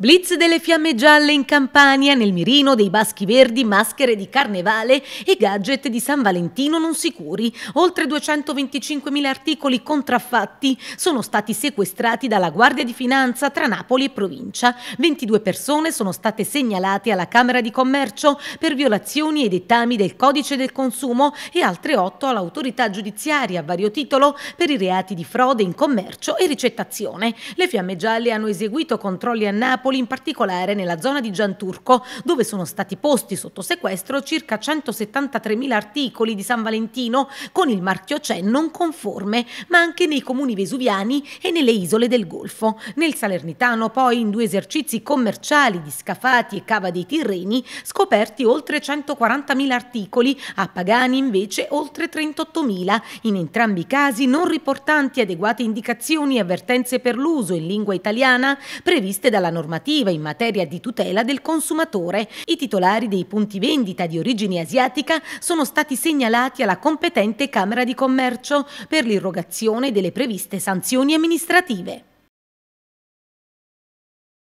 Blitz delle fiamme gialle in Campania, nel mirino dei baschi verdi, maschere di carnevale e gadget di San Valentino non sicuri. Oltre 225.000 articoli contraffatti sono stati sequestrati dalla Guardia di Finanza tra Napoli e provincia. 22 persone sono state segnalate alla Camera di Commercio per violazioni e dettami del Codice del Consumo e altre 8 all'autorità giudiziaria a vario titolo per i reati di frode in commercio e ricettazione. Le fiamme gialle hanno eseguito controlli a Napoli Napoli, in particolare nella zona di Gianturco, dove sono stati posti sotto sequestro circa 173.000 articoli di San Valentino con il marchio CE non conforme, ma anche nei comuni vesuviani e nelle isole del Golfo. Nel Salernitano, poi, in due esercizi commerciali di Scafati e Cava dei Tirreni, scoperti oltre 140.000 articoli, a Pagani invece oltre 38.000, in entrambi i casi non riportanti adeguate indicazioni e avvertenze per l'uso in lingua italiana previste dalla normativa normativa in materia di tutela del consumatore. I titolari dei punti vendita di origine asiatica sono stati segnalati alla competente Camera di Commercio per l'irrogazione delle previste sanzioni amministrative.